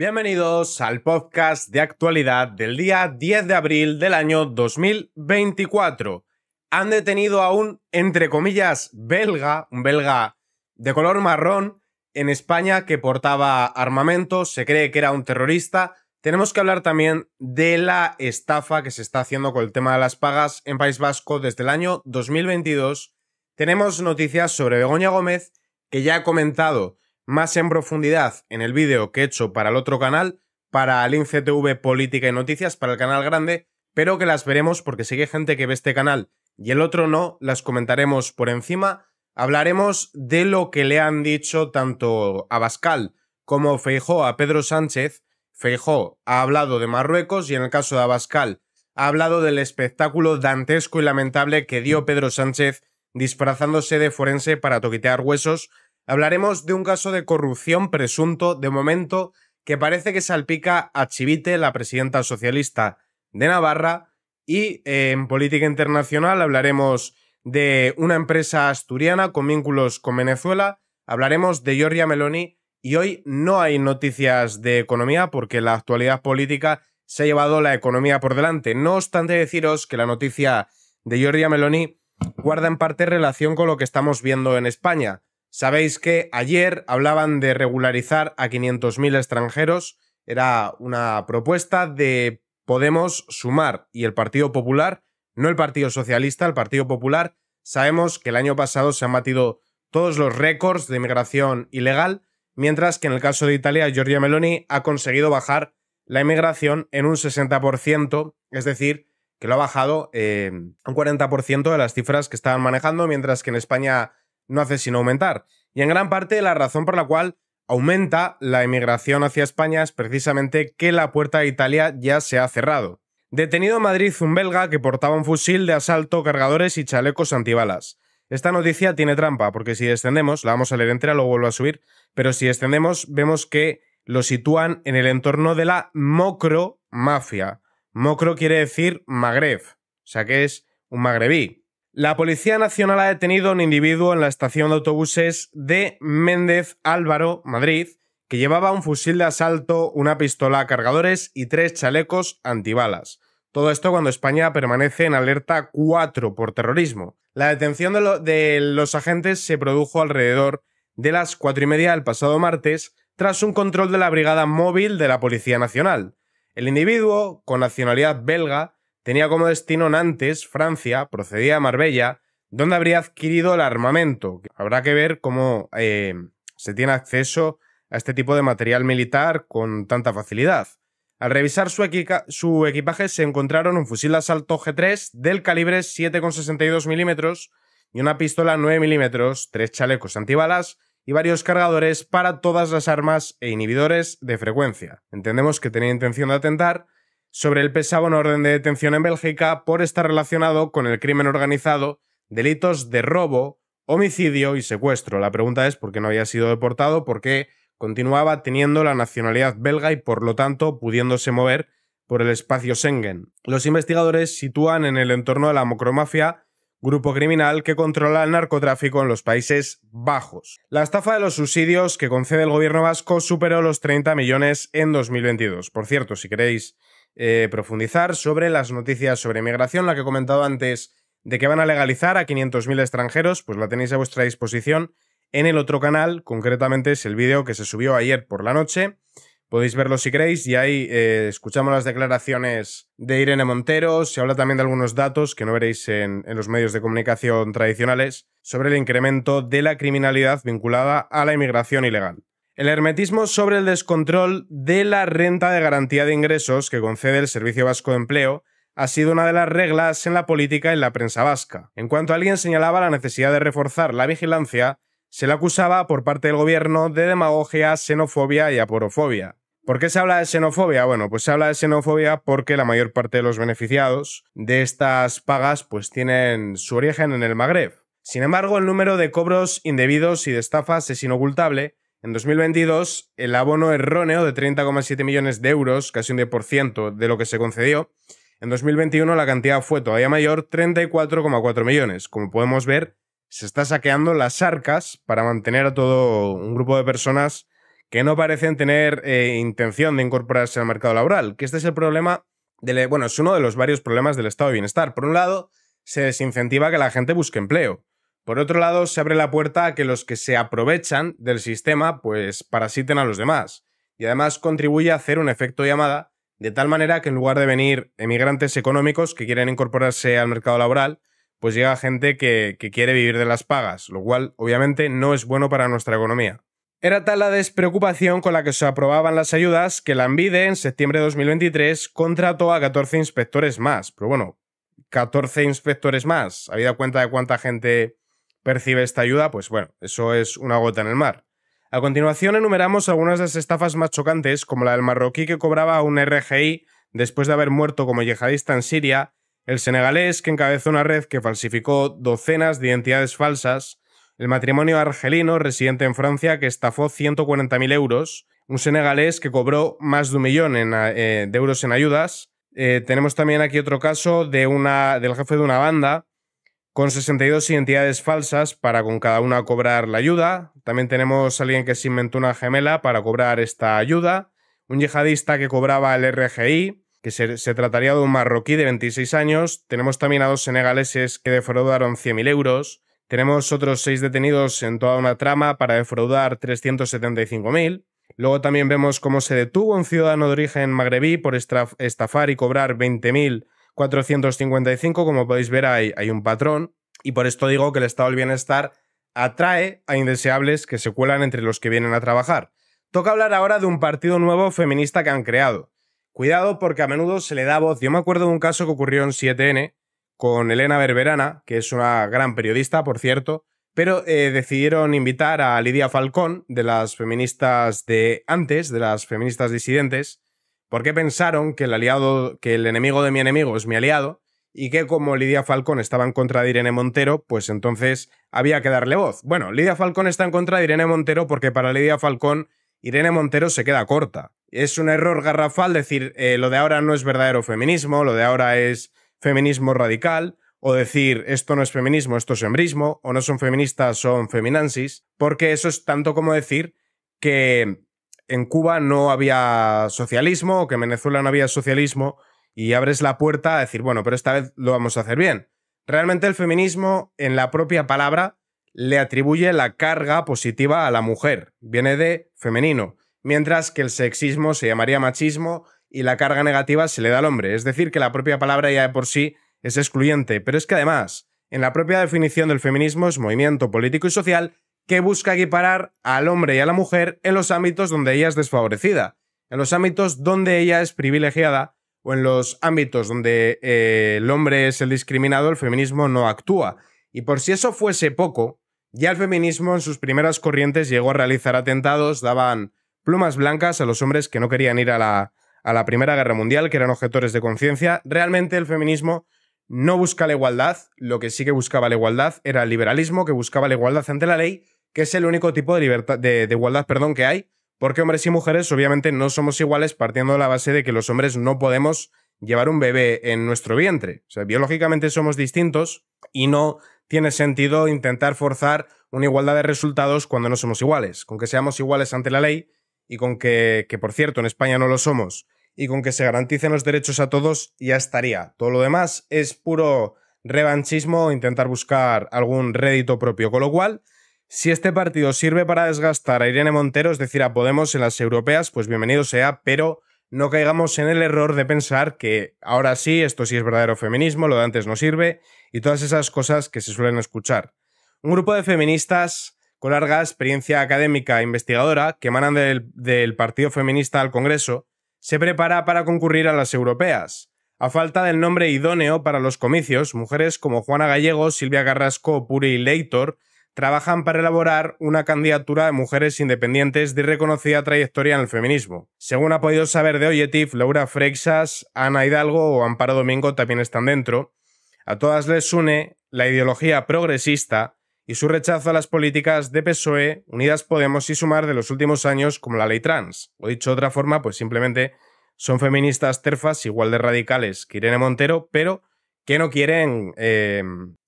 Bienvenidos al podcast de actualidad del día 10 de abril del año 2024. Han detenido a un, entre comillas, belga, un belga de color marrón, en España que portaba armamento, se cree que era un terrorista. Tenemos que hablar también de la estafa que se está haciendo con el tema de las pagas en País Vasco desde el año 2022. Tenemos noticias sobre Begoña Gómez, que ya ha comentado más en profundidad en el vídeo que he hecho para el otro canal, para el INCTV Política y Noticias, para el canal grande, pero que las veremos porque sigue gente que ve este canal y el otro no, las comentaremos por encima. Hablaremos de lo que le han dicho tanto Abascal como Feijó a Pedro Sánchez. Feijó ha hablado de Marruecos y en el caso de Abascal ha hablado del espectáculo dantesco y lamentable que dio Pedro Sánchez disfrazándose de forense para toquetear huesos Hablaremos de un caso de corrupción presunto de momento que parece que salpica a Chivite, la presidenta socialista de Navarra, y eh, en política internacional hablaremos de una empresa asturiana con vínculos con Venezuela, hablaremos de Giorgia Meloni y hoy no hay noticias de economía porque la actualidad política se ha llevado la economía por delante. No obstante deciros que la noticia de Giorgia Meloni guarda en parte relación con lo que estamos viendo en España. Sabéis que ayer hablaban de regularizar a 500.000 extranjeros. Era una propuesta de Podemos Sumar y el Partido Popular, no el Partido Socialista, el Partido Popular. Sabemos que el año pasado se han batido todos los récords de inmigración ilegal, mientras que en el caso de Italia, Giorgia Meloni ha conseguido bajar la inmigración en un 60%, es decir, que lo ha bajado eh, un 40% de las cifras que estaban manejando, mientras que en España no hace sino aumentar. Y en gran parte la razón por la cual aumenta la emigración hacia España es precisamente que la puerta de Italia ya se ha cerrado. Detenido en Madrid un belga que portaba un fusil de asalto, cargadores y chalecos antibalas. Esta noticia tiene trampa, porque si descendemos, la vamos a leer entera, luego vuelvo a subir, pero si descendemos vemos que lo sitúan en el entorno de la mocro mafia. Mocro quiere decir Magreb, o sea que es un magrebí. La Policía Nacional ha detenido a un individuo en la estación de autobuses de Méndez Álvaro, Madrid, que llevaba un fusil de asalto, una pistola a cargadores y tres chalecos antibalas. Todo esto cuando España permanece en alerta 4 por terrorismo. La detención de, los agentes se produjo alrededor de las 4 y media del pasado martes, tras un control de la brigada móvil de la Policía Nacional. El individuo, con nacionalidad belga, tenía como destino Nantes, Francia, procedía a Marbella, donde habría adquirido el armamento. Habrá que ver cómo eh, se tiene acceso a este tipo de material militar con tanta facilidad. Al revisar su, su equipaje se encontraron un fusil de asalto G3 del calibre 7,62 milímetros y una pistola 9 milímetros, tres chalecos antibalas y varios cargadores para todas las armas e inhibidores de frecuencia. Entendemos que tenía intención de atentar sobre el pesado orden de detención en Bélgica por estar relacionado con el crimen organizado, delitos de robo, homicidio y secuestro. La pregunta es por qué no había sido deportado, por qué continuaba teniendo la nacionalidad belga y por lo tanto pudiéndose mover por el espacio Schengen. Los investigadores sitúan en el entorno de la Mocromafia, grupo criminal que controla el narcotráfico en los Países Bajos. La estafa de los subsidios que concede el gobierno vasco superó los 30 millones en 2022. Por cierto, si queréis eh, profundizar sobre las noticias sobre inmigración, la que he comentado antes de que van a legalizar a 500.000 extranjeros, pues la tenéis a vuestra disposición en el otro canal, concretamente es el vídeo que se subió ayer por la noche. Podéis verlo si queréis y ahí eh, escuchamos las declaraciones de Irene Montero, se habla también de algunos datos que no veréis en los medios de comunicación tradicionales sobre el incremento de la criminalidad vinculada a la inmigración ilegal. El hermetismo sobre el descontrol de la renta de garantía de ingresos que concede el Servicio Vasco de Empleo ha sido una de las reglas en la política y en la prensa vasca. En cuanto alguien señalaba la necesidad de reforzar la vigilancia, se le acusaba por parte del gobierno de demagogia, xenofobia y aporofobia. ¿Por qué se habla de xenofobia? Bueno, pues se habla de xenofobia porque la mayor parte de los beneficiados de estas pagas pues tienen su origen en el Magreb. Sin embargo, el número de cobros indebidos y de estafas es inocultable en 2022, el abono erróneo de 30,7 millones de euros, casi un 10% de lo que se concedió, en 2021 la cantidad fue todavía mayor, 34,4 millones. Como podemos ver, se está saqueando las arcas para mantener a todo un grupo de personas que no parecen tener eh, intención de incorporarse al mercado laboral, que este es el problema, del, bueno, es uno de los varios problemas del estado de bienestar. Por un lado, se desincentiva que la gente busque empleo. Por otro lado, se abre la puerta a que los que se aprovechan del sistema pues parasiten a los demás y además contribuye a hacer un efecto llamada de tal manera que en lugar de venir emigrantes económicos que quieren incorporarse al mercado laboral, pues llega gente que, quiere vivir de las pagas, lo cual obviamente no es bueno para nuestra economía. Era tal la despreocupación con la que se aprobaban las ayudas que la ANVIDE en septiembre de 2023 contrató a 14 inspectores más. Pero bueno, 14 inspectores más, habida cuenta de cuánta gente percibe esta ayuda, pues bueno, eso es una gota en el mar. A continuación enumeramos algunas de las estafas más chocantes, como la del marroquí que cobraba un RGI después de haber muerto como yihadista en Siria, el senegalés que encabezó una red que falsificó docenas de identidades falsas, el matrimonio argelino residente en Francia que estafó 140.000 euros, un senegalés que cobró más de un millón eh, de euros en ayudas. Eh, tenemos también aquí otro caso de una, del jefe de una banda con 62 identidades falsas para con cada una cobrar la ayuda. También tenemos a alguien que se inventó una gemela para cobrar esta ayuda. Un yihadista que cobraba el RGI, que se, trataría de un marroquí de 26 años. Tenemos también a dos senegaleses que defraudaron 100.000 euros. Tenemos otros seis detenidos en toda una trama para defraudar 375.000. Luego también vemos cómo se detuvo un ciudadano de origen magrebí por estafar y cobrar 20.000 455, como podéis ver, hay, hay un patrón. Y por esto digo que el estado del bienestar atrae a indeseables que se cuelan entre los que vienen a trabajar. Toca hablar ahora de un partido nuevo feminista que han creado. Cuidado porque a menudo se le da voz. Yo me acuerdo de un caso que ocurrió en 7N con Elena Berberana, que es una gran periodista, por cierto, pero eh, decidieron invitar a Lidia Falcón, de las feministas de antes, de las feministas disidentes, porque pensaron que el aliado, que el enemigo de mi enemigo es mi aliado, y que como Lidia Falcón estaba en contra de Irene Montero, pues entonces había que darle voz. Bueno, Lidia Falcón está en contra de Irene Montero porque para Lidia Falcón Irene Montero se queda corta. Es un error garrafal decir eh, lo de ahora no es verdadero feminismo, lo de ahora es feminismo radical, o decir esto no es feminismo, esto es embrismo, o no son feministas, son feminansis, porque eso es tanto como decir que en Cuba no había socialismo, o que en Venezuela no había socialismo, y abres la puerta a decir, bueno, pero esta vez lo vamos a hacer bien. Realmente el feminismo, en la propia palabra, le atribuye la carga positiva a la mujer, viene de femenino, mientras que el sexismo se llamaría machismo y la carga negativa se le da al hombre, es decir, que la propia palabra ya de por sí es excluyente, pero es que además, en la propia definición del feminismo es movimiento político y social que busca equiparar al hombre y a la mujer en los ámbitos donde ella es desfavorecida, en los ámbitos donde ella es privilegiada o en los ámbitos donde eh, el hombre es el discriminado, el feminismo no actúa. Y por si eso fuese poco, ya el feminismo en sus primeras corrientes llegó a realizar atentados, daban plumas blancas a los hombres que no querían ir a la, a la Primera Guerra Mundial, que eran objetores de conciencia. Realmente el feminismo no busca la igualdad, lo que sí que buscaba la igualdad era el liberalismo, que buscaba la igualdad ante la ley, que es el único tipo de, libertad, de, igualdad perdón, que hay, porque hombres y mujeres obviamente no somos iguales partiendo de la base de que los hombres no podemos llevar un bebé en nuestro vientre. sea, biológicamente somos distintos y no tiene sentido intentar forzar una igualdad de resultados cuando no somos iguales. Con que seamos iguales ante la ley y con que, que por cierto, en España no lo somos, y con que se garanticen los derechos a todos, ya estaría. Todo lo demás es puro revanchismo, intentar buscar algún rédito propio. Con lo cual, si este partido sirve para desgastar a Irene Montero, es decir, a Podemos en las europeas, pues bienvenido sea, pero no caigamos en el error de pensar que ahora sí, esto sí es verdadero feminismo, lo de antes no sirve, y todas esas cosas que se suelen escuchar. Un grupo de feministas con larga experiencia académica e investigadora que emanan del, Partido Feminista al Congreso, se prepara para concurrir a las europeas. A falta del nombre idóneo para los comicios, mujeres como Juana Gallego, Silvia Carrasco o Puri Leitor trabajan para elaborar una candidatura de mujeres independientes de reconocida trayectoria en el feminismo. Según ha podido saber de Oyetif, Laura Freixas, Ana Hidalgo o Amparo Domingo también están dentro. A todas les une la ideología progresista y su rechazo a las políticas de PSOE, Unidas Podemos y Sumar de los últimos años como la ley trans. O dicho de otra forma, pues simplemente son feministas terfas igual de radicales que Irene Montero, pero que no quieren, eh,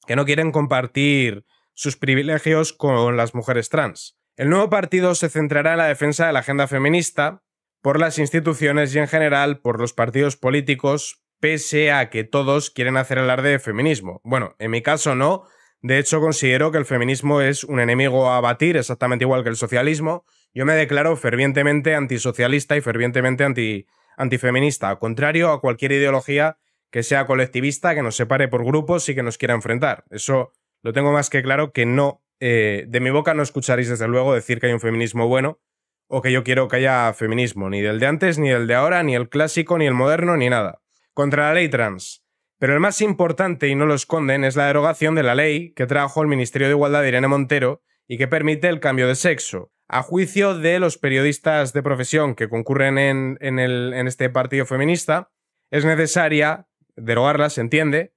que no quieren compartir sus privilegios con las mujeres trans. El nuevo partido se centrará en la defensa de la agenda feminista por las instituciones y en general por los partidos políticos, pese a que todos quieren hacer alarde de feminismo. Bueno, en mi caso no. De hecho, considero que el feminismo es un enemigo a batir, exactamente igual que el socialismo. Yo me declaro fervientemente antisocialista y fervientemente anti, antifeminista, contrario a cualquier ideología que sea colectivista, que nos separe por grupos y que nos quiera enfrentar. Eso lo tengo más que claro que no, eh, de mi boca no escucharéis desde luego decir que hay un feminismo bueno o que yo quiero que haya feminismo, ni del de antes, ni del de ahora, ni el clásico, ni el moderno, ni nada. Contra la ley trans. Pero el más importante, y no lo esconden, es la derogación de la ley que trajo el Ministerio de Igualdad de Irene Montero y que permite el cambio de sexo. A juicio de los periodistas de profesión que concurren en, en este partido feminista, es necesaria derogarla, se entiende,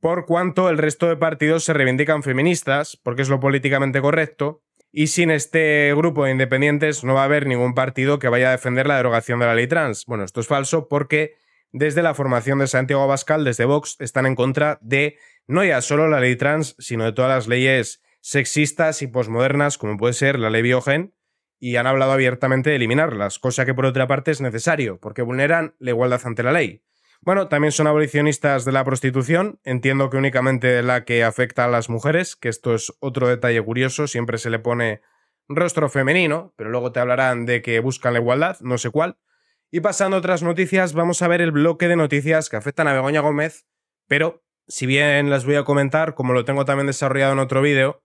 por cuanto el resto de partidos se reivindican feministas, porque es lo políticamente correcto, y sin este grupo de independientes no va a haber ningún partido que vaya a defender la derogación de la ley trans. Bueno, esto es falso porque desde la formación de Santiago Abascal, desde Vox, están en contra de no ya solo la ley trans, sino de todas las leyes sexistas y posmodernas, como puede ser la ley Biogen, y han hablado abiertamente de eliminarlas, cosa que por otra parte es necesario, porque vulneran la igualdad ante la ley. Bueno, también son abolicionistas de la prostitución, entiendo que únicamente la que afecta a las mujeres, que esto es otro detalle curioso, siempre se le pone rostro femenino, pero luego te hablarán de que buscan la igualdad, no sé cuál. Y pasando a otras noticias, vamos a ver el bloque de noticias que afectan a Begoña Gómez, pero si bien las voy a comentar, como lo tengo también desarrollado en otro vídeo,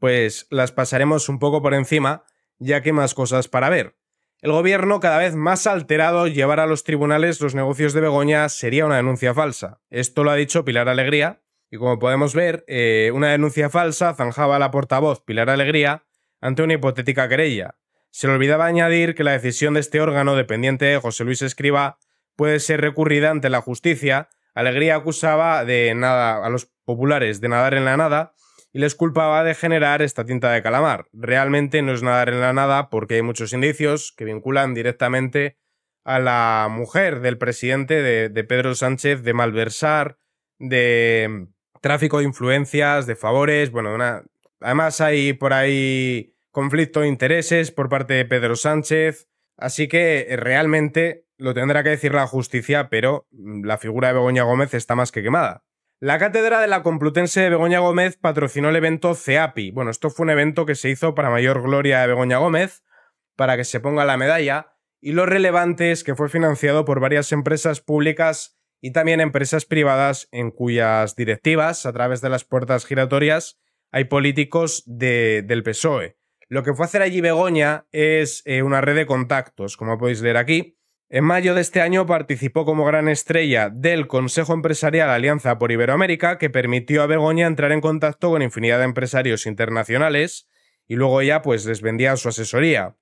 pues las pasaremos un poco por encima, ya que hay más cosas para ver. El gobierno, cada vez más alterado, llevar a los tribunales los negocios de Begoña sería una denuncia falsa. Esto lo ha dicho Pilar Alegría, y como podemos ver, eh, una denuncia falsa zanjaba a la portavoz Pilar Alegría ante una hipotética querella. Se le olvidaba añadir que la decisión de este órgano dependiente de José Luis Escriba puede ser recurrida ante la justicia. Alegría acusaba de nada a los populares de nadar en la nada y les culpaba de generar esta tinta de calamar. Realmente no es nada en la nada porque hay muchos indicios que vinculan directamente a la mujer del presidente de, Pedro Sánchez de malversar, de mm, tráfico de influencias, de favores, bueno, además hay por ahí conflicto de intereses por parte de Pedro Sánchez, así que eh, realmente lo tendrá que decir la justicia, pero mm, la figura de Begoña Gómez está más que quemada. La cátedra de la Complutense de Begoña Gómez patrocinó el evento CEAPI. Bueno, esto fue un evento que se hizo para mayor gloria de Begoña Gómez, para que se ponga la medalla, y lo relevante es que fue financiado por varias empresas públicas y también empresas privadas en cuyas directivas, a través de las puertas giratorias, hay políticos del PSOE. Lo que fue hacer allí Begoña es eh, una red de contactos, como podéis leer aquí, en mayo de este año participó como gran estrella del Consejo Empresarial Alianza por Iberoamérica, que permitió a Begoña entrar en contacto con infinidad de empresarios internacionales y luego ella pues les vendía su asesoría.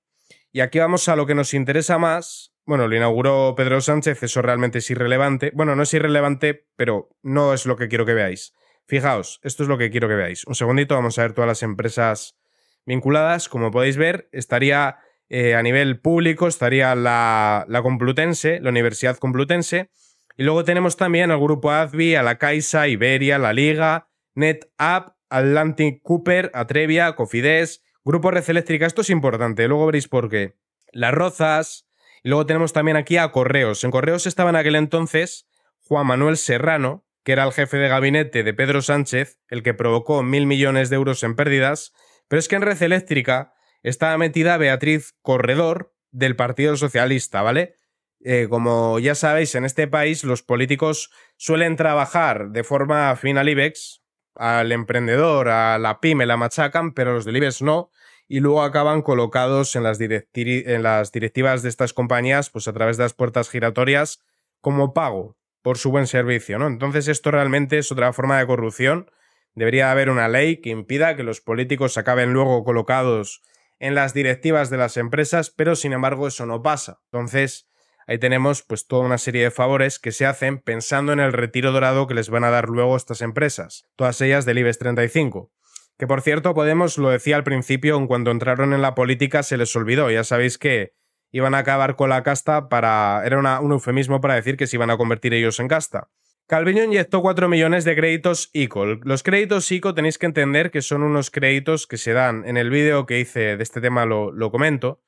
Y aquí vamos a lo que nos interesa más. Bueno, lo inauguró Pedro Sánchez, eso realmente es irrelevante. Bueno, no es irrelevante, pero no es lo que quiero que veáis. Fijaos, esto es lo que quiero que veáis. Un segundito, vamos a ver todas las empresas vinculadas. Como podéis ver, estaría eh, a nivel público estaría la, Complutense, la Universidad Complutense. Y luego tenemos también al grupo ADVI, a la Caixa, Iberia, la Liga, NetApp, Atlantic Cooper, Atrevia, Cofides, Grupo Red Eléctrica. Esto es importante, luego veréis por qué. Las Rozas. Y luego tenemos también aquí a Correos. En Correos estaba en aquel entonces Juan Manuel Serrano, que era el jefe de gabinete de Pedro Sánchez, el que provocó mil millones de euros en pérdidas. Pero es que en Red Eléctrica está metida Beatriz Corredor del Partido Socialista, ¿vale? Eh, como ya sabéis, en este país los políticos suelen trabajar de forma afín al IBEX, al emprendedor, a la pyme, la machacan, pero los del IBEX no, y luego acaban colocados en las, en las directivas de estas compañías, pues a través de las puertas giratorias, como pago por su buen servicio, ¿no? Entonces esto realmente es otra forma de corrupción. Debería haber una ley que impida que los políticos acaben luego colocados en las directivas de las empresas, pero sin embargo eso no pasa. Entonces, ahí tenemos pues toda una serie de favores que se hacen pensando en el retiro dorado que les van a dar luego estas empresas, todas ellas del IBEX 35. Que por cierto, Podemos lo decía al principio, en entraron en la política se les olvidó, ya sabéis que iban a acabar con la casta para... era un eufemismo para decir que se iban a convertir ellos en casta. Calviño inyectó 4 millones de créditos ICO. Los créditos ICO tenéis que entender que son unos créditos que se dan. En el vídeo que hice de este tema lo, comento.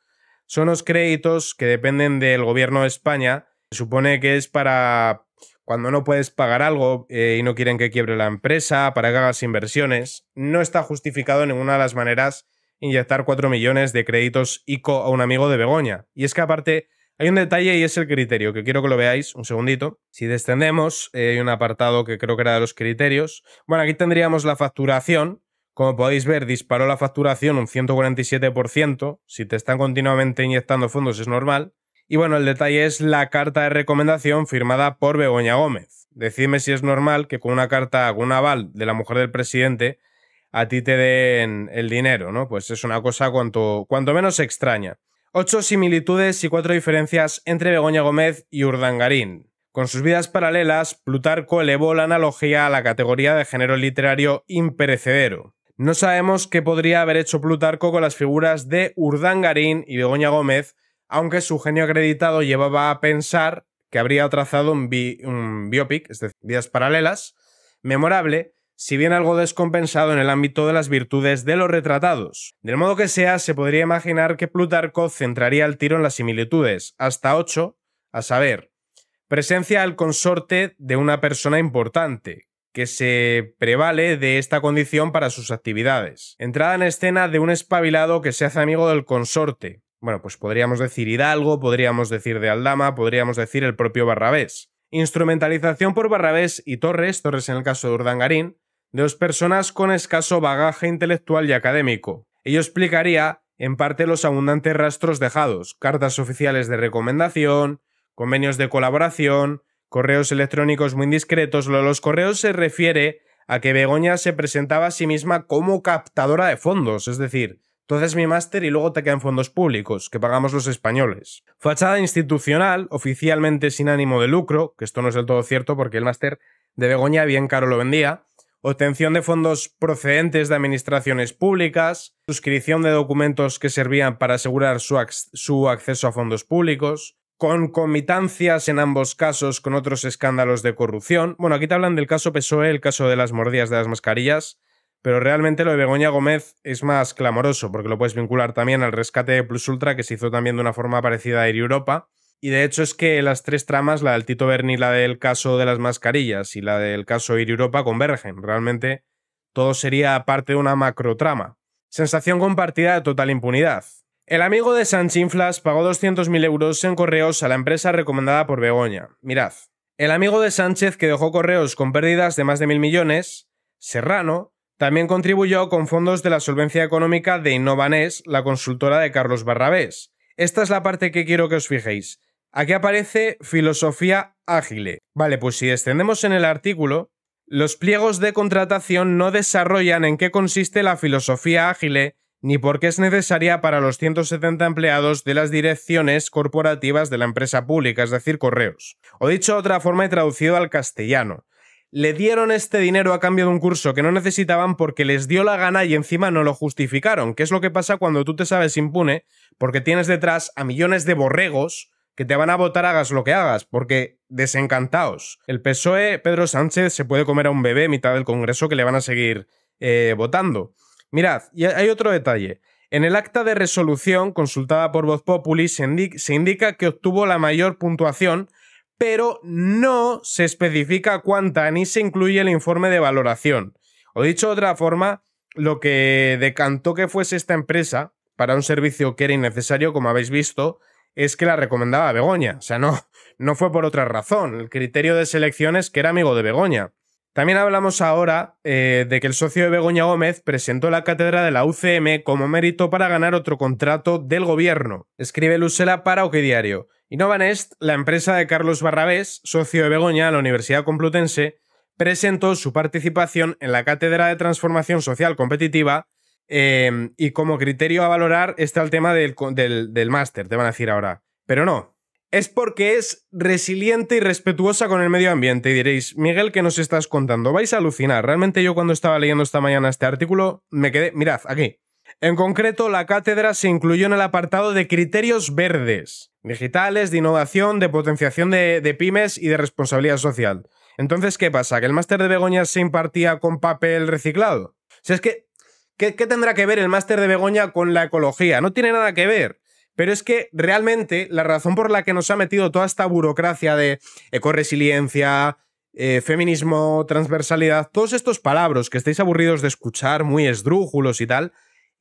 Son unos créditos que dependen del gobierno de España. Se supone que es para cuando no puedes pagar algo eh, y no quieren que quiebre la empresa, para que hagas inversiones. No está justificado en ninguna de las maneras inyectar 4 millones de créditos ICO a un amigo de Begoña. Y es que aparte hay un detalle y es el criterio, que quiero que lo veáis un segundito. Si descendemos, eh, hay un apartado que creo que era de los criterios. Bueno, aquí tendríamos la facturación. Como podéis ver, disparó la facturación un 147%. Si te están continuamente inyectando fondos es normal. Y bueno, el detalle es la carta de recomendación firmada por Begoña Gómez. Decidme si es normal que con una carta, con un aval de la mujer del presidente, a ti te den el dinero, ¿no? Pues es una cosa cuanto, cuanto menos extraña. Ocho similitudes y cuatro diferencias entre Begoña Gómez y Urdangarín. Con sus vidas paralelas, Plutarco elevó la analogía a la categoría de género literario imperecedero. No sabemos qué podría haber hecho Plutarco con las figuras de Urdangarín y Begoña Gómez, aunque su genio acreditado llevaba a pensar que habría trazado un, biopic, es decir, vidas paralelas, memorable, si bien algo descompensado en el ámbito de las virtudes de los retratados. Del modo que sea, se podría imaginar que Plutarco centraría el tiro en las similitudes, hasta ocho, a saber, presencia al consorte de una persona importante, que se prevale de esta condición para sus actividades. Entrada en escena de un espabilado que se hace amigo del consorte. Bueno, pues podríamos decir Hidalgo, podríamos decir de Aldama, podríamos decir el propio Barrabés. Instrumentalización por Barrabés y Torres, Torres en el caso de Urdangarín, de personas con escaso bagaje intelectual y académico. Ello explicaría, en parte, los abundantes rastros dejados, cartas oficiales de recomendación, convenios de colaboración, correos electrónicos muy discretos... Lo de los correos se refiere a que Begoña se presentaba a sí misma como captadora de fondos, es decir, entonces mi máster y luego te quedan fondos públicos, que pagamos los españoles. Fachada institucional, oficialmente sin ánimo de lucro, que esto no es del todo cierto porque el máster de Begoña bien caro lo vendía, obtención de fondos procedentes de administraciones públicas, suscripción de documentos que servían para asegurar su, acceso a fondos públicos, concomitancias en ambos casos con otros escándalos de corrupción. Bueno, aquí te hablan del caso PSOE, el caso de las mordidas de las mascarillas, pero realmente lo de Begoña Gómez es más clamoroso, porque lo puedes vincular también al rescate de Plus Ultra, que se hizo también de una forma parecida a Air Europa, y de hecho es que las tres tramas, la del Tito Berni, la del caso de las mascarillas y la del caso Ir Europa, convergen. Realmente todo sería parte de una macro trama. Sensación compartida de total impunidad. El amigo de Sánchez Inflas pagó 200.000 euros en correos a la empresa recomendada por Begoña. Mirad. El amigo de Sánchez que dejó correos con pérdidas de más de mil millones, Serrano, también contribuyó con fondos de la solvencia económica de Innovanés, la consultora de Carlos Barrabés. Esta es la parte que quiero que os fijéis. Aquí aparece filosofía ágil. Vale, pues si extendemos en el artículo, los pliegos de contratación no desarrollan en qué consiste la filosofía ágil ni por qué es necesaria para los 170 empleados de las direcciones corporativas de la empresa pública, es decir, correos. O dicho de otra forma y traducido al castellano. Le dieron este dinero a cambio de un curso que no necesitaban porque les dio la gana y encima no lo justificaron, ¿Qué es lo que pasa cuando tú te sabes impune porque tienes detrás a millones de borregos que te van a votar hagas lo que hagas, porque desencantaos. El PSOE, Pedro Sánchez, se puede comer a un bebé mitad del Congreso que le van a seguir eh, votando. Mirad, y hay otro detalle. En el acta de resolución consultada por Voz Populi se, se indica que obtuvo la mayor puntuación, pero no se especifica cuánta ni se incluye el informe de valoración. O dicho de otra forma, lo que decantó que fuese esta empresa para un servicio que era innecesario, como habéis visto, es que la recomendaba a Begoña. O sea, no, no fue por otra razón. El criterio de selección es que era amigo de Begoña. También hablamos ahora eh, de que el socio de Begoña Gómez presentó la cátedra de la UCM como mérito para ganar otro contrato del gobierno. Escribe Lucela para OK Diario. Innovanest, la empresa de Carlos Barrabés, socio de Begoña a la Universidad Complutense, presentó su participación en la cátedra de transformación social competitiva Em, y como criterio a valorar está el tema del, máster, te van a decir ahora. Pero no. Es porque es resiliente y respetuosa con el medio ambiente. Y diréis, Miguel, ¿qué nos estás contando? Vais a alucinar. Realmente yo cuando estaba leyendo esta mañana este artículo, me quedé, mirad, aquí. En concreto, la cátedra se incluyó en el apartado de criterios verdes, digitales, de innovación, de potenciación de, de pymes y de responsabilidad social. Entonces, ¿qué pasa? ¿Que el máster de Begoña se impartía con papel reciclado? si es que ¿Qué, tendrá que ver el máster de Begoña con la ecología? No tiene nada que ver. Pero es que realmente la razón por la que nos ha metido toda esta burocracia de ecoresiliencia, eh, feminismo, transversalidad, todos estos palabras que estáis aburridos de escuchar, muy esdrújulos y tal,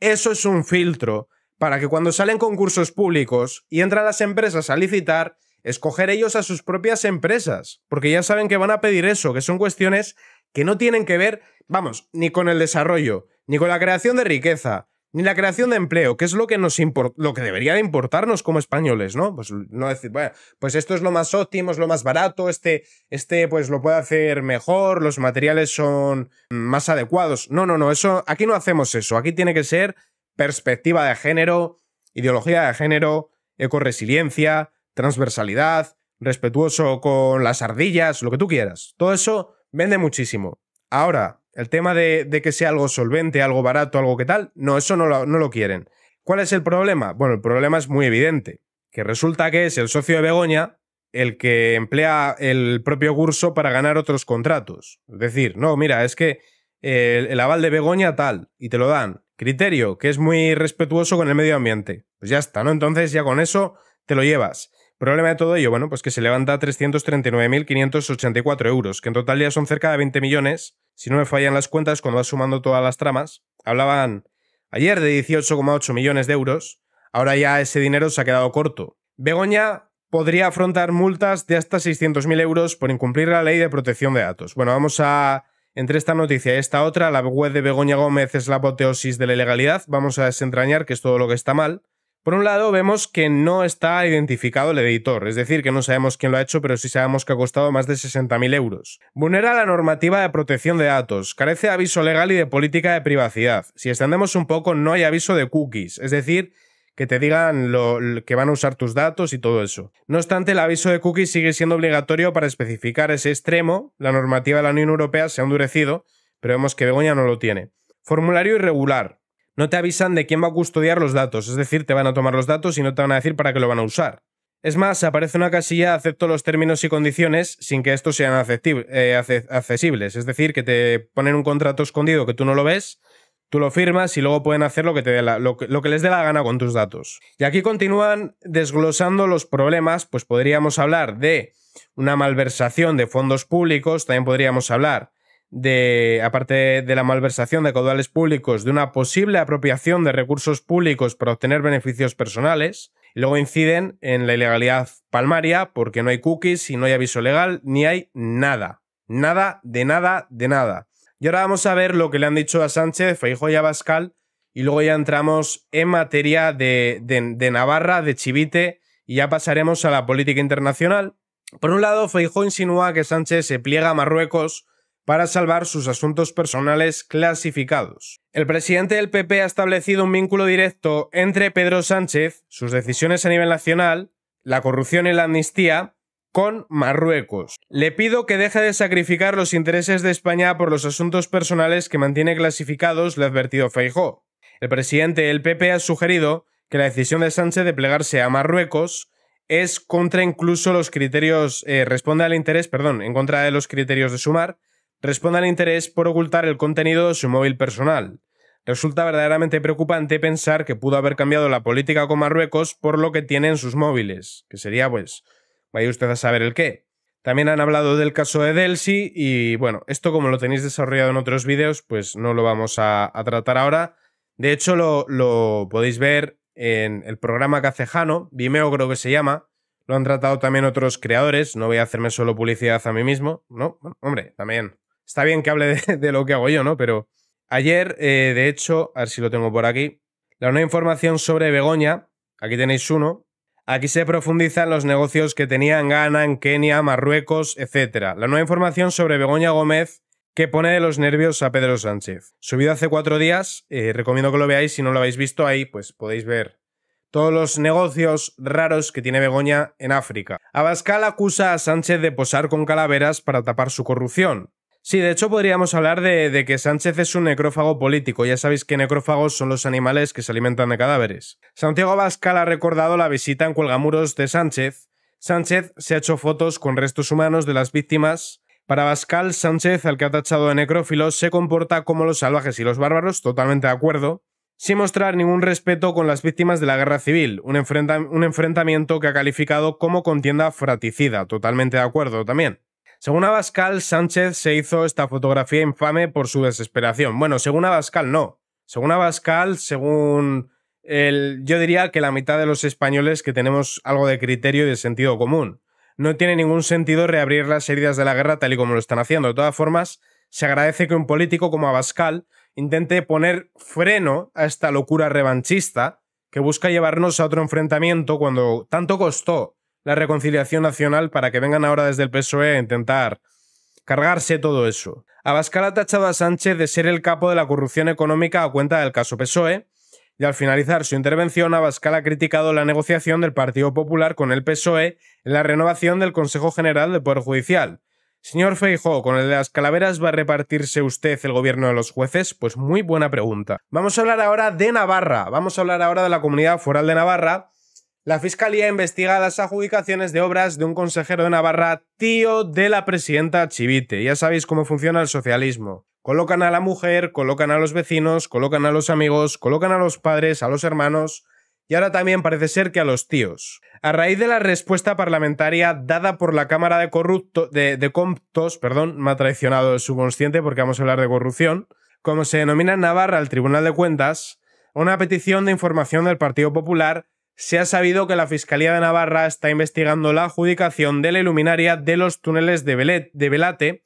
eso es un filtro para que cuando salen concursos públicos y entran las empresas a licitar, escoger ellos a sus propias empresas, porque ya saben que van a pedir eso, que son cuestiones que no tienen que ver, vamos, ni con el desarrollo, ni con la creación de riqueza, ni la creación de empleo, que es lo que nos lo que debería de importarnos como españoles, ¿no? Pues no decir, bueno, pues esto es lo más óptimo, es lo más barato, este, este pues lo puede hacer mejor, los materiales son más adecuados. No, no, no, eso, aquí no hacemos eso, aquí tiene que ser perspectiva de género, ideología de género, ecoresiliencia, transversalidad, respetuoso con las ardillas, lo que tú quieras. Todo eso Vende muchísimo. Ahora, el tema de, que sea algo solvente, algo barato, algo que tal, no, eso no lo, quieren. ¿Cuál es el problema? Bueno, el problema es muy evidente, que resulta que es el socio de Begoña el que emplea el propio curso para ganar otros contratos. Es decir, no, mira, es que eh, el aval de Begoña tal, y te lo dan. Criterio, que es muy respetuoso con el medio ambiente. Pues ya está, ¿no? Entonces ya con eso te lo llevas. Problema de todo ello, bueno, pues que se levanta 339.584 euros, que en total ya son cerca de 20 millones, si no me fallan las cuentas cuando vas sumando todas las tramas. Hablaban ayer de 18,8 millones de euros, ahora ya ese dinero se ha quedado corto. Begoña podría afrontar multas de hasta 600.000 euros por incumplir la ley de protección de datos. Bueno, vamos a... Entre esta noticia y esta otra, la web de Begoña Gómez es la apoteosis de la ilegalidad. Vamos a desentrañar que es todo lo que está mal. Por un lado, vemos que no está identificado el editor, es decir, que no sabemos quién lo ha hecho, pero sí sabemos que ha costado más de 60.000 euros. Vulnera la normativa de protección de datos, carece de aviso legal y de política de privacidad. Si extendemos un poco, no hay aviso de cookies, es decir, que te digan que van a usar tus datos y todo eso. No obstante, el aviso de cookies sigue siendo obligatorio para especificar ese extremo. La normativa de la Unión Europea se ha endurecido, pero vemos que Begoña no lo tiene. Formulario irregular no te avisan de quién va a custodiar los datos, es decir, te van a tomar los datos y no te van a decir para qué lo van a usar. Es más, aparece una casilla acepto los términos y condiciones sin que estos sean eh, accesibles, es decir, que te ponen un contrato escondido que tú no lo ves, tú lo firmas y luego pueden hacer lo que, te lo que les dé la gana con tus datos. Y aquí continúan desglosando los problemas, pues podríamos hablar de una malversación de fondos públicos, también podríamos hablar de, aparte de la malversación de caudales públicos, de una posible apropiación de recursos públicos para obtener beneficios personales. luego inciden en la ilegalidad palmaria porque no hay cookies y no hay aviso legal ni hay nada. Nada, de nada, de nada. Y ahora vamos a ver lo que le han dicho a Sánchez, Feijóo y Abascal y luego ya entramos en materia de, de, Navarra, de Chivite, y ya pasaremos a la política internacional. Por un lado, Feijó insinúa que Sánchez se pliega a Marruecos para salvar sus asuntos personales clasificados. El presidente del PP ha establecido un vínculo directo entre Pedro Sánchez, sus decisiones a nivel nacional, la corrupción y la amnistía, con Marruecos. Le pido que deje de sacrificar los intereses de España por los asuntos personales que mantiene clasificados, le ha advertido Feijó. El presidente del PP ha sugerido que la decisión de Sánchez de plegarse a Marruecos es contra incluso los criterios, eh, responde al interés, perdón, en contra de los criterios de Sumar, responda al interés por ocultar el contenido de su móvil personal. Resulta verdaderamente preocupante pensar que pudo haber cambiado la política con Marruecos por lo que tiene en sus móviles, que sería pues, vaya usted a saber el qué. También han hablado del caso de Delsi y bueno, esto como lo tenéis desarrollado en otros vídeos, pues no lo vamos a, tratar ahora. De hecho, lo, podéis ver en el programa Jano, Vimeo creo que se llama. Lo han tratado también otros creadores, no voy a hacerme solo publicidad a mí mismo, ¿no? hombre, también Está bien que hable de, lo que hago yo, ¿no? Pero ayer, eh, de hecho, a ver si lo tengo por aquí, la nueva información sobre Begoña, aquí tenéis uno, aquí se profundizan los negocios que tenía en Ghana, en Kenia, Marruecos, etc. La nueva información sobre Begoña Gómez que pone de los nervios a Pedro Sánchez. Subido hace cuatro días, eh, recomiendo que lo veáis, si no lo habéis visto ahí, pues podéis ver todos los negocios raros que tiene Begoña en África. Abascal acusa a Sánchez de posar con calaveras para tapar su corrupción. Sí, de hecho podríamos hablar de, que Sánchez es un necrófago político. Ya sabéis que necrófagos son los animales que se alimentan de cadáveres. Santiago Bascal ha recordado la visita en Cuelgamuros de Sánchez. Sánchez se ha hecho fotos con restos humanos de las víctimas. Para Bascal, Sánchez, al que ha tachado de necrófilo, se comporta como los salvajes y los bárbaros, totalmente de acuerdo, sin mostrar ningún respeto con las víctimas de la guerra civil, un, un enfrentamiento que ha calificado como contienda fraticida, totalmente de acuerdo también. Según Abascal, Sánchez se hizo esta fotografía infame por su desesperación. Bueno, según Abascal, no. Según Abascal, según el, yo diría que la mitad de los españoles que tenemos algo de criterio y de sentido común. No tiene ningún sentido reabrir las heridas de la guerra tal y como lo están haciendo. De todas formas, se agradece que un político como Abascal intente poner freno a esta locura revanchista que busca llevarnos a otro enfrentamiento cuando tanto costó la reconciliación nacional para que vengan ahora desde el PSOE a intentar cargarse todo eso. Abascal ha tachado a Sánchez de ser el capo de la corrupción económica a cuenta del caso PSOE, y al finalizar su intervención, Abascal ha criticado la negociación del Partido Popular con el PSOE en la renovación del Consejo General del Poder Judicial. Señor Feijó, ¿con el de las calaveras va a repartirse usted el gobierno de los jueces? Pues muy buena pregunta. Vamos a hablar ahora de Navarra. Vamos a hablar ahora de la comunidad foral de Navarra, la Fiscalía investiga las adjudicaciones de obras de un consejero de Navarra, tío de la presidenta Chivite. Ya sabéis cómo funciona el socialismo. Colocan a la mujer, colocan a los vecinos, colocan a los amigos, colocan a los padres, a los hermanos y ahora también parece ser que a los tíos. A raíz de la respuesta parlamentaria dada por la Cámara de, corrupto, de, Comptos, perdón, me ha traicionado el subconsciente porque vamos a hablar de corrupción, como se denomina en Navarra el Tribunal de Cuentas, una petición de información del Partido Popular se ha sabido que la Fiscalía de Navarra está investigando la adjudicación de la iluminaria de los túneles de, Belet, de Belate,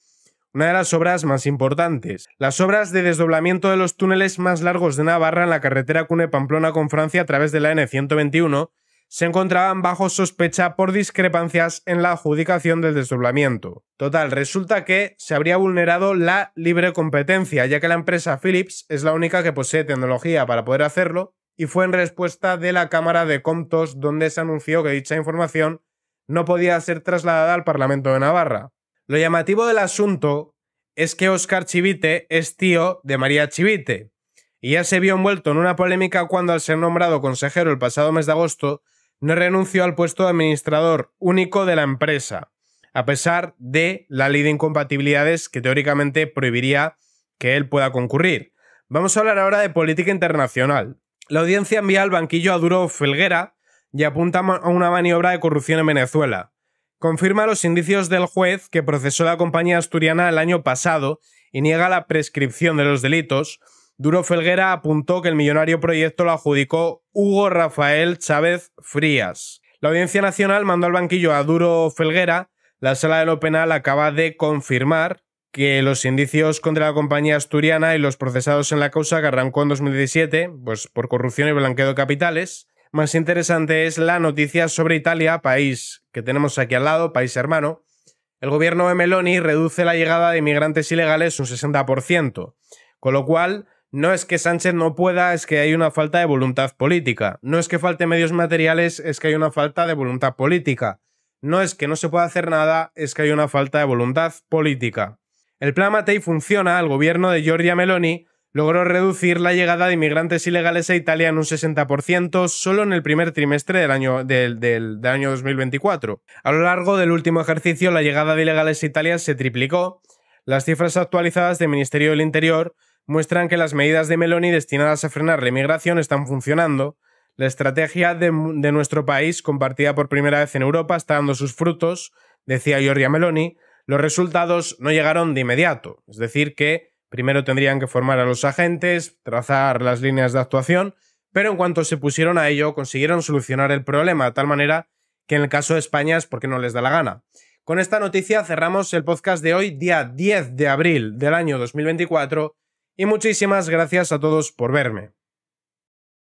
una de las obras más importantes. Las obras de desdoblamiento de los túneles más largos de Navarra en la carretera Cune-Pamplona con Francia a través de la N121 se encontraban bajo sospecha por discrepancias en la adjudicación del desdoblamiento. Total, resulta que se habría vulnerado la libre competencia, ya que la empresa Philips es la única que posee tecnología para poder hacerlo y fue en respuesta de la Cámara de Comptos donde se anunció que dicha información no podía ser trasladada al Parlamento de Navarra. Lo llamativo del asunto es que Óscar Chivite es tío de María Chivite, y ya se vio envuelto en una polémica cuando al ser nombrado consejero el pasado mes de agosto no renunció al puesto de administrador único de la empresa, a pesar de la ley de incompatibilidades que teóricamente prohibiría que él pueda concurrir. Vamos a hablar ahora de política internacional. La audiencia envía al banquillo a Duro Felguera y apunta a una maniobra de corrupción en Venezuela. Confirma los indicios del juez que procesó la compañía asturiana el año pasado y niega la prescripción de los delitos. Duro Felguera apuntó que el millonario proyecto lo adjudicó Hugo Rafael Chávez Frías. La Audiencia Nacional mandó al banquillo a Duro Felguera. La sala de lo penal acaba de confirmar que los indicios contra la compañía asturiana y los procesados en la causa que arrancó en 2017, pues por corrupción y blanqueo de capitales. Más interesante es la noticia sobre Italia, país que tenemos aquí al lado, país hermano. El gobierno de Meloni reduce la llegada de inmigrantes ilegales un 60%, con lo cual no es que Sánchez no pueda, es que hay una falta de voluntad política. No es que falte medios materiales, es que hay una falta de voluntad política. No es que no se pueda hacer nada, es que hay una falta de voluntad política. El Plan Matei funciona, el gobierno de Giorgia Meloni logró reducir la llegada de inmigrantes ilegales a Italia en un 60% solo en el primer trimestre del año, del, del, año 2024. A lo largo del último ejercicio, la llegada de ilegales a Italia se triplicó. Las cifras actualizadas del Ministerio del Interior muestran que las medidas de Meloni destinadas a frenar la inmigración están funcionando. La estrategia de, de nuestro país, compartida por primera vez en Europa, está dando sus frutos, decía Giorgia Meloni, los resultados no llegaron de inmediato, es decir, que primero tendrían que formar a los agentes, trazar las líneas de actuación, pero en cuanto se pusieron a ello consiguieron solucionar el problema de tal manera que en el caso de España es porque no les da la gana. Con esta noticia cerramos el podcast de hoy, día 10 de abril del año 2024, y muchísimas gracias a todos por verme.